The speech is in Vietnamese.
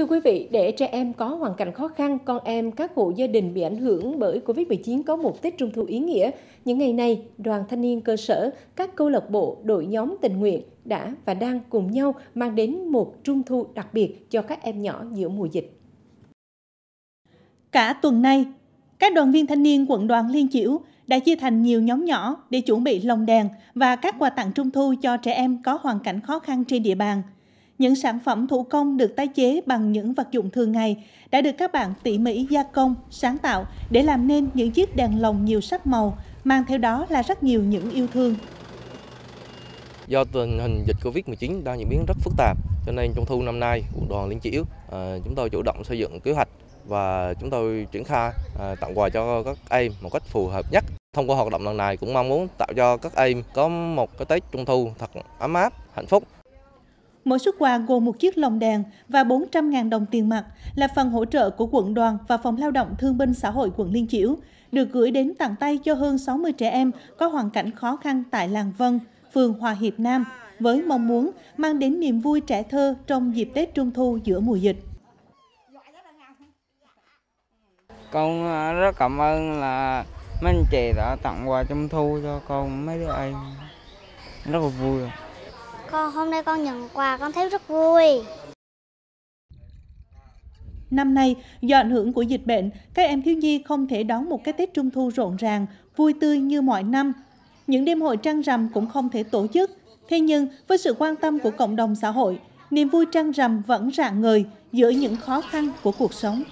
Thưa quý vị, để trẻ em có hoàn cảnh khó khăn, con em các hộ gia đình bị ảnh hưởng bởi Covid-19 có một Tết Trung thu ý nghĩa, những ngày này, đoàn thanh niên cơ sở, các câu lạc bộ, đội nhóm tình nguyện đã và đang cùng nhau mang đến một Trung thu đặc biệt cho các em nhỏ giữa mùa dịch. Cả tuần nay, các đoàn viên thanh niên quận đoàn Liên Chiểu đã chia thành nhiều nhóm nhỏ để chuẩn bị lồng đèn và các quà tặng trung thu cho trẻ em có hoàn cảnh khó khăn trên địa bàn – những sản phẩm thủ công được tái chế bằng những vật dụng thường ngày đã được các bạn tỉ mỉ gia công, sáng tạo để làm nên những chiếc đèn lồng nhiều sắc màu, mang theo đó là rất nhiều những yêu thương. Do tình hình dịch Covid-19 đang diễn biến rất phức tạp, cho nên Trung thu năm nay, quận đoàn Liên Chiểu, à, chúng tôi chủ động xây dựng kế hoạch và chúng tôi triển khai à, tặng quà cho các em một cách phù hợp nhất. Thông qua hoạt động lần này cũng mong muốn tạo cho các em có một cái Tết Trung thu thật ấm áp, hạnh phúc Mỗi xuất quà gồm một chiếc lồng đèn và 400.000 đồng tiền mặt là phần hỗ trợ của quận đoàn và phòng lao động thương binh xã hội quận Liên Chiểu, được gửi đến tặng tay cho hơn 60 trẻ em có hoàn cảnh khó khăn tại làng Vân, phường Hòa Hiệp Nam, với mong muốn mang đến niềm vui trẻ thơ trong dịp Tết Trung Thu giữa mùa dịch. Con à, rất cảm ơn là mấy anh chị đã tặng quà Trung Thu cho con mấy đứa em. Rất là vui. Con hôm nay con nhận quà con thấy rất vui. Năm nay, do ảnh hưởng của dịch bệnh, các em thiếu nhi không thể đón một cái Tết Trung Thu rộn ràng, vui tươi như mọi năm. Những đêm hội trăng rằm cũng không thể tổ chức. Thế nhưng, với sự quan tâm của cộng đồng xã hội, niềm vui trăng rằm vẫn rạng ngời giữa những khó khăn của cuộc sống.